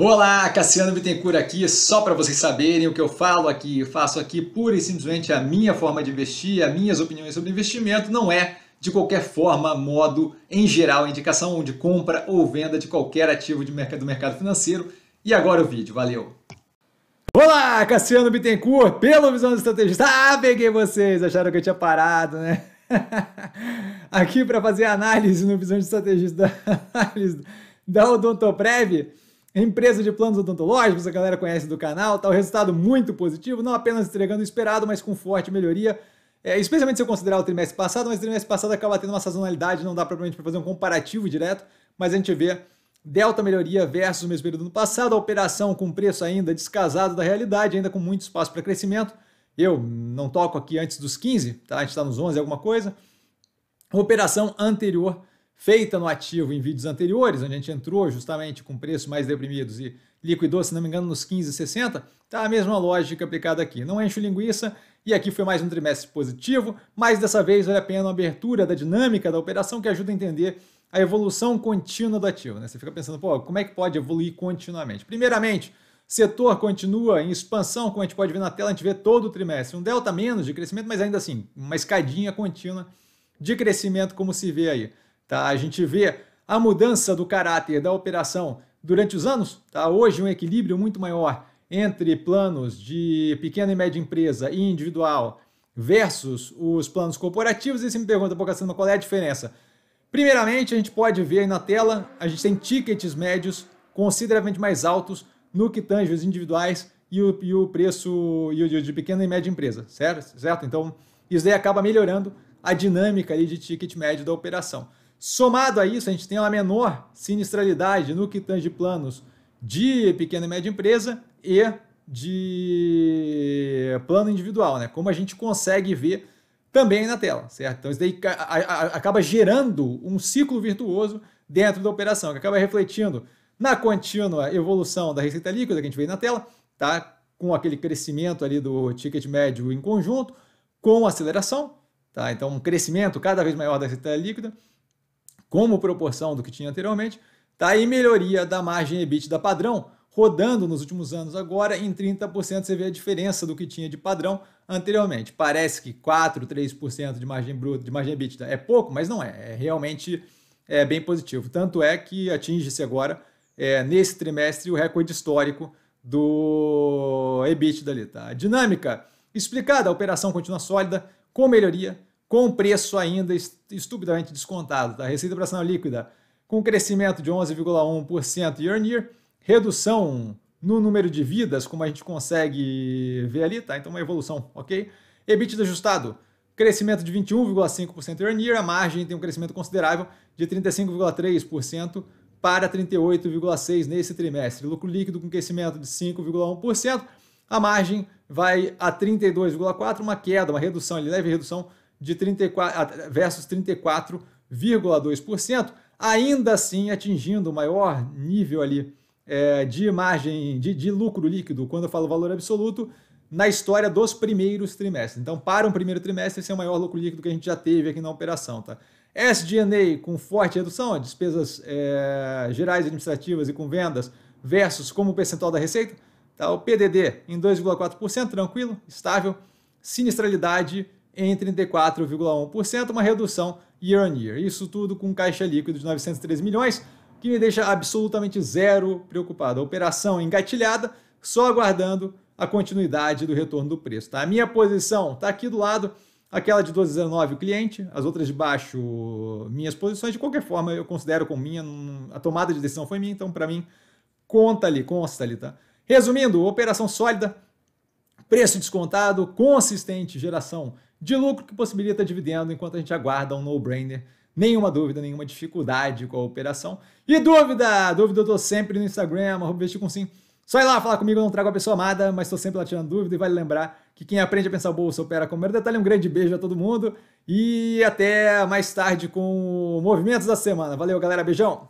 Olá, Cassiano Bittencourt aqui, só para vocês saberem o que eu falo aqui, eu faço aqui pura e simplesmente a minha forma de investir, as minhas opiniões sobre investimento, não é de qualquer forma, modo, em geral, indicação de compra ou venda de qualquer ativo de mercado, do mercado financeiro. E agora o vídeo, valeu! Olá, Cassiano Bittencourt, pelo Visão do Estrategista. Ah, peguei vocês, acharam que eu tinha parado, né? aqui para fazer análise no Visão do Estrategista, análise da Odontoprev. Empresa de planos odontológicos, a galera conhece do canal, tá o um resultado muito positivo, não apenas entregando o esperado, mas com forte melhoria. É, especialmente se eu considerar o trimestre passado, mas o trimestre passado acaba tendo uma sazonalidade, não dá propriamente para fazer um comparativo direto, mas a gente vê delta melhoria versus o mesmo período do ano passado, a operação com preço ainda descasado da realidade, ainda com muito espaço para crescimento. Eu não toco aqui antes dos 15, tá? a gente está nos 11, alguma coisa. Operação anterior feita no ativo em vídeos anteriores, onde a gente entrou justamente com preços mais deprimidos e liquidou, se não me engano, nos 15,60, tá a mesma lógica aplicada aqui. Não enche linguiça e aqui foi mais um trimestre positivo, mas dessa vez vale a pena a abertura da dinâmica da operação que ajuda a entender a evolução contínua do ativo. Né? Você fica pensando, pô, como é que pode evoluir continuamente? Primeiramente, setor continua em expansão, como a gente pode ver na tela, a gente vê todo o trimestre. Um delta menos de crescimento, mas ainda assim, uma escadinha contínua de crescimento, como se vê aí. Tá? A gente vê a mudança do caráter da operação durante os anos. Tá? Hoje, um equilíbrio muito maior entre planos de pequena e média empresa e individual versus os planos corporativos. E se me pergunta, Bocassino, qual é a diferença? Primeiramente, a gente pode ver aí na tela, a gente tem tickets médios consideravelmente mais altos no que tange os individuais e o, e o preço e o de pequena e média empresa, certo? certo? Então, isso aí acaba melhorando a dinâmica ali de ticket médio da operação. Somado a isso, a gente tem uma menor sinistralidade no que tange planos de pequena e média empresa e de plano individual, né? Como a gente consegue ver também na tela, certo? Então isso daí acaba gerando um ciclo virtuoso dentro da operação, que acaba refletindo na contínua evolução da receita líquida que a gente vê na tela, tá? Com aquele crescimento ali do ticket médio em conjunto, com aceleração, tá? Então um crescimento cada vez maior da receita líquida como proporção do que tinha anteriormente, está aí melhoria da margem EBITDA padrão, rodando nos últimos anos agora em 30%, você vê a diferença do que tinha de padrão anteriormente. Parece que 4, 3% de margem bruta, de margem EBITDA é pouco, mas não é, é realmente é bem positivo. Tanto é que atinge-se agora, é, nesse trimestre, o recorde histórico do EBITDA ali, tá? Dinâmica explicada, a operação continua sólida, com melhoria, com preço ainda estupidamente descontado. Tá? Receita operacional líquida com crescimento de 11,1% year on year, redução no número de vidas, como a gente consegue ver ali, tá? Então uma evolução, ok? EBITDA ajustado, crescimento de 21,5% year on year, a margem tem um crescimento considerável de 35,3% para 38,6% nesse trimestre. Lucro líquido com crescimento de 5,1%, a margem vai a 32,4%, uma queda, uma redução, leve redução de 34 ah, versus 34,2%, ainda assim atingindo o maior nível ali é, de margem de, de lucro líquido, quando eu falo valor absoluto, na história dos primeiros trimestres. Então, para um primeiro trimestre, esse é o maior lucro líquido que a gente já teve aqui na operação, tá? SG&A com forte redução, despesas é, gerais administrativas e com vendas versus como percentual da receita, tá? O PDD em 2,4%, tranquilo, estável. Sinistralidade em 34,1%, uma redução year on year. Isso tudo com caixa líquido de 903 milhões, que me deixa absolutamente zero preocupado. A operação engatilhada, só aguardando a continuidade do retorno do preço. Tá? A minha posição está aqui do lado, aquela de 12,19 o cliente, as outras de baixo minhas posições. De qualquer forma, eu considero como minha, a tomada de decisão foi minha, então para mim conta ali, consta ali. Tá? Resumindo, operação sólida, preço descontado, consistente geração de lucro que possibilita dividendo, enquanto a gente aguarda um no-brainer. Nenhuma dúvida, nenhuma dificuldade com a operação. E dúvida? Dúvida eu tô sempre no Instagram, vestir com sim. Só ir lá falar comigo, eu não trago a pessoa amada, mas estou sempre lá tirando dúvida e vale lembrar que quem aprende a pensar bolsa opera com o mero detalhe. Um grande beijo a todo mundo e até mais tarde com Movimentos da Semana. Valeu, galera. Beijão!